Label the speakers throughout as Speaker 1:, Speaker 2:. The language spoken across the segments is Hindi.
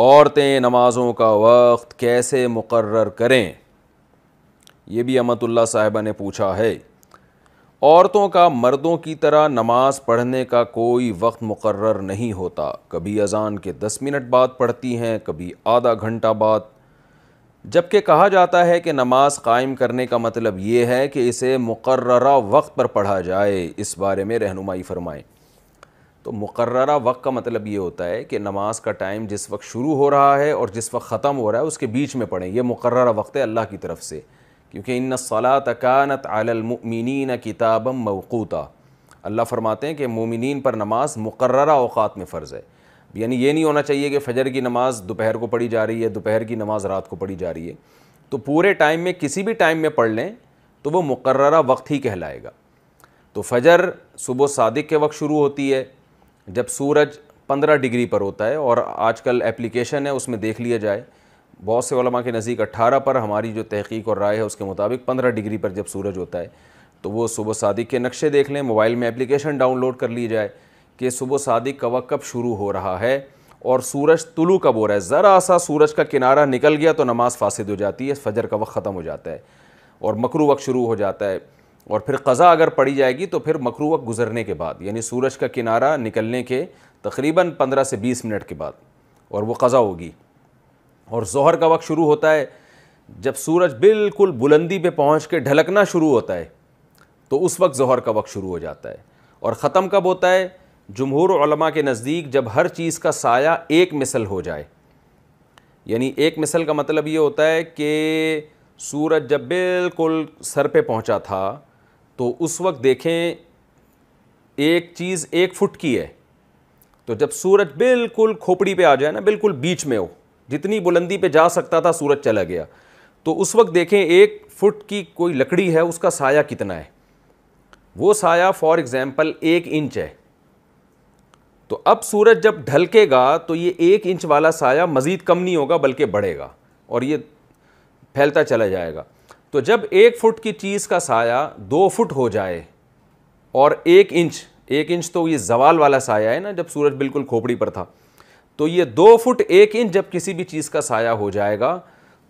Speaker 1: औरतें नमाज़ों का वक्त कैसे मुकर करें ये भी अमतुल्ला साहिबा ने पूछा है औरतों का मर्दों की तरह नमाज़ पढ़ने का कोई वक्त मुकर नहीं होता कभी अजान के दस मिनट बाद पढ़ती हैं कभी आधा घंटा बाद जबकि कहा जाता है कि नमाज कायम करने का मतलब ये है कि इसे मुकर्रा वक्त पर पढ़ा जाए इस बारे में रहनुमाई फरमाएं तो मुकर्रा वक्त का मतलब ये होता है कि नमाज का टाइम जिस वक्त शुरू हो रहा है और जिस वक्त ख़त्म हो रहा है उसके बीच में पढ़ें यह मुकर्रा वक्त है अल्लाह की तरफ से क्योंकि इन सलात कानत आलमिन किताब मवकूता अल्लाह फरमाते हैं कि मोमिन पर नमाज मुकर्रा अवात में फ़र्ज़ है यानी ये नहीं होना चाहिए कि फ़जर की नमाज़ दोपहर को पढ़ी जा रही है दोपहर की नमाज़ रात को पढ़ी जा रही है तो पूरे टाइम में किसी भी टाइम में पढ़ लें तो वो मुकर्रा वक्त ही कहलाएगा तो फजर सुबह सादिक के वक्त शुरू होती है जब सूरज पंद्रह डिग्री पर होता है और आजकल एप्लीकेशन है उसमें देख लिया जाए बहुत से वलमा के नज़दीक अट्ठारह पर हमारी जो तहकीक और राय है उसके मुताबिक पंद्रह डिग्री पर जब सूरज होता है तो वो सुबह सादिक के नक्शे देख लें मोबाइल में एप्लीकेशन डाउनलोड कर ली जाए कि सुबह सादिक का वक्त कब शुरू हो रहा है और सूरज तुलू कब हो रहा है ज़रा सा सूरज का किनारा निकल गया तो नमाज फासिद हो जाती है फजर का वक्त ख़त्म हो जाता है और मकरू वक्त शुरू हो जाता है और फिर कज़ा अगर पड़ी जाएगी तो फिर मकरू वक्त गुजरने के बाद यानी सूरज का किनारा निकलने के तकरीबन पंद्रह से बीस मिनट के बाद और वह कज़ा होगी और जहर का वक्त शुरू होता है जब सूरज बिल्कुल बुलंदी पर पहुँच के ढलकना शुरू होता है तो उस वक्त जहर का वक्त शुरू हो जाता है और ख़त्म कब होता है जमहूर के नज़दीक जब हर चीज़ का साया एक मिसल हो जाए यानी एक मिसल का मतलब ये होता है कि सूरज जब बिल्कुल सर पर पहुँचा था तो उस वक्त देखें एक चीज़ एक फुट की है तो जब सूरज बिल्कुल खोपड़ी पे आ जाए ना बिल्कुल बीच में हो जितनी बुलंदी पे जा सकता था सूरज चला गया तो उस वक्त देखें एक फुट की कोई लकड़ी है उसका साया कितना है वो साया फॉर एग्ज़ाम्पल एक इंच है तो अब सूरज जब ढलकेगा तो ये एक इंच वाला साया मज़ीद कम नहीं होगा बल्कि बढ़ेगा और ये फैलता चला जाएगा तो जब एक फुट की चीज़ का साया दो फुट हो जाए और एक इंच एक इंच तो ये जवाल वाला साया है ना जब सूरज बिल्कुल खोपड़ी पर था तो ये दो फुट एक इंच जब किसी भी चीज़ का साया हो जाएगा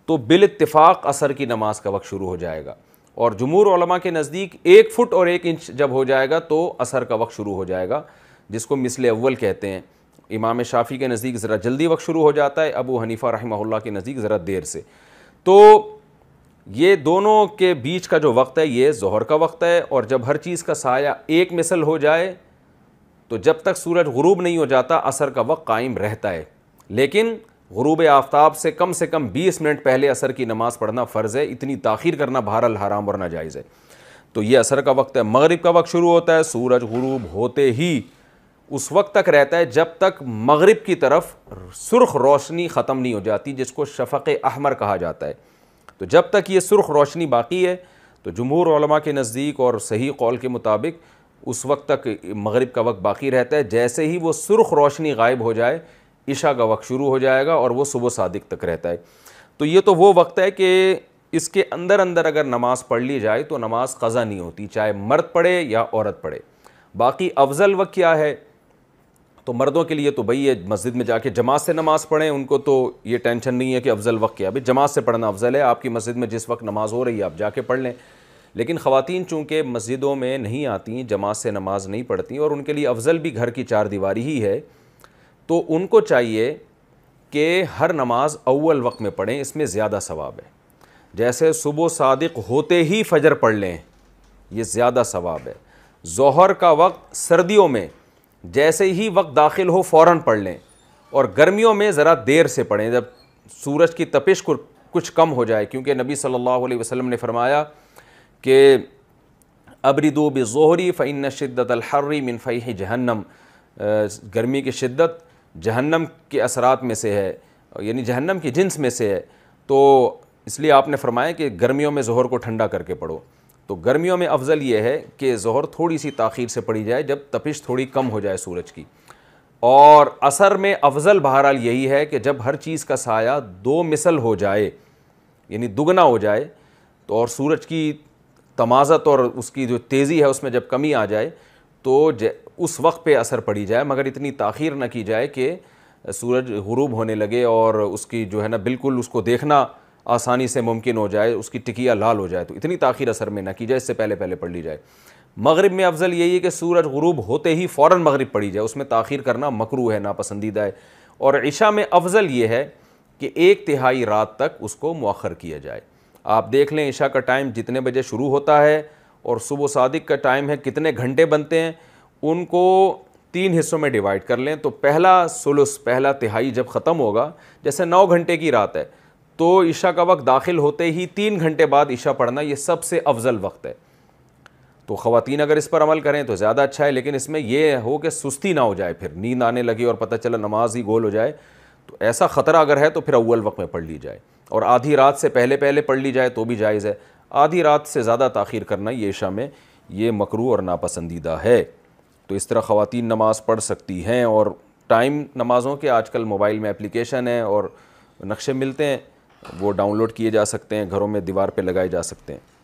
Speaker 1: तो बिल इतफाक़ असर की नमाज का वक्त शुरू हो जाएगा और जमूर उलमा के नज़दीक एक फ़ुट और एक इंच जब हो जाएगा तो असर का वक्त शुरू हो जाएगा जिसको मिसल अव्वल कहते हैं इमाम शाफ़ी के नज़दीक ज़रा जल्दी वक्त शुरू हो जाता है अबू हनीफ़ा रहमल्ला के नज़दीक ज़रा देर से तो ये दोनों के बीच का जो वक्त है ये जहर का वक्त है और जब हर चीज़ का साया एक मिसल हो जाए तो जब तक सूरज गरूब नहीं हो जाता असर का वक्त कायम रहता है लेकिन गरूब आफ्ताब से कम से कम 20 मिनट पहले असर की नमाज़ पढ़ना फ़र्ज़ है इतनी ताखिर करना बहरल हराम और नाजायज़ है तो ये असर का वक्त है मगरब का वक्त शुरू होता है सूरज गरूब होते ही उस वक्त तक रहता है जब तक मगरब की तरफ सुर्ख रोशनी ख़त्म नहीं हो जाती जिसको शफ़ अहमर कहा जाता है तो जब तक ये सुर्ख रोशनी बाकी है तो जमहूर के नज़दीक और सही कौल के मुताबिक उस वक्त तक मगरिब का वक्त बाकी रहता है जैसे ही वो सुर्ख रोशनी गायब हो जाए इशा का वक्त शुरू हो जाएगा और वह सुबह सादिक तक रहता है तो ये तो वो वक्त है कि इसके अंदर अंदर अगर नमाज़ पढ़ ली जाए तो नमाज़ कज़ा नहीं होती चाहे मर्द पढ़े या औरत पढ़े बाकी अफजल वक्त क्या है तो मर्दों के लिए तो भई ये मस्जिद में जाके जमात से नमाज़ पढ़ें उनको तो ये टेंशन नहीं है कि अफजल वक्त क्या भाई जमात से पढ़ना अफजल है आपकी मस्जिद में जिस वक्त नमाज़ हो रही है आप जाके पढ़ लें लेकिन ख़वातीन चूँकि मस्जिदों में नहीं आती जमात से नमाज नहीं पढ़ती और उनके लिए अफजल भी घर की चार दीवारी ही है तो उनको चाहिए कि हर नमाज अव्वल वक्त में पढ़ें इसमें ज़्यादा सवाब है जैसे सुबह सादिक होते ही फजर पढ़ लें ये ज़्यादा सवाब है जहर का वक्त सर्दियों में जैसे ही वक्त दाखिल हो फ़ौर पढ़ लें और गर्मियों में ज़रा देर से पढ़ें जब सूरज की तपिश कुछ कम हो जाए क्योंकि नबी सल्लल्लाहु अलैहि वसल्लम ने फरमाया कि अबरीदो बहरी फ़ैन शिद्दत अलहर्री मिन जहन्नम गर्मी की शिद्दत जहन्नम के असरात में से है यानी जहन्नम की जिन्स में से है तो इसलिए आपने फरमाया कि गर्मियों में जहर को ठंडा करके पढ़ो तो गर्मियों में अफजल ये है कि जहर थोड़ी सी ताखीर से पड़ी जाए जब तपिश थोड़ी कम हो जाए सूरज की और असर में अफजल बहरहाल यही है कि जब हर चीज़ का साया दो मिसल हो जाए यानी दुगना हो जाए तो और सूरज की तमाजत और उसकी जो तेज़ी है उसमें जब कमी आ जाए तो उस वक्त पर असर पड़ी जाए मगर इतनी ताखीर ना की जाए कि सूरज गुरूब होने लगे और उसकी जो है ना बिल्कुल उसको देखना आसानी से मुमकिन हो जाए उसकी टिकिया लाल हो जाए तो इतनी ताखिर असर में ना की जाए इससे पहले पहले पढ़ ली जाए मगरब में अफजल यही है कि सूरज गरूब होते ही फ़ौर मगरब पढ़ी जाए उसमें ताखिर करना मकरू है नापसंदीदा है और इशा में अफजल ये है कि एक तिहाई रात तक उसको मौखर किया जाए आप देख लें इशा का टाइम जितने बजे शुरू होता है और सुबह सादिक का टाइम है कितने घंटे बनते हैं उनको तीन हिस्सों में डिवाइड कर लें तो पहला सुलस पहला तिहाई जब ख़त्म होगा जैसे नौ घंटे की रात है तो ईशा का वक्त दाखिल होते ही तीन घंटे बाद ईशा पढ़ना ये सबसे अफजल वक्त है तो ख़ातन अगर इस पर अमल करें तो ज़्यादा अच्छा है लेकिन इसमें यह हो कि सुस्ती ना हो जाए फिर नींद आने लगी और पता चला नमाज ही गोल हो जाए तो ऐसा ख़तरा अगर है तो फिर अव्वल वक्त में पढ़ ली जाए और आधी रात से पहले पहले पढ़ ली जाए तो भी जायज़ है आधी रात से ज़्यादा तख़िर करना ये ईशा में ये मकरू और नापसंदीदा है तो इस तरह ख़वातीन नमाज़ पढ़ सकती हैं और टाइम नमाज़ों के आजकल मोबाइल में एप्लीकेशन है और नक्शे मिलते हैं वो डाउनलोड किए जा सकते हैं घरों में दीवार पे लगाए जा सकते हैं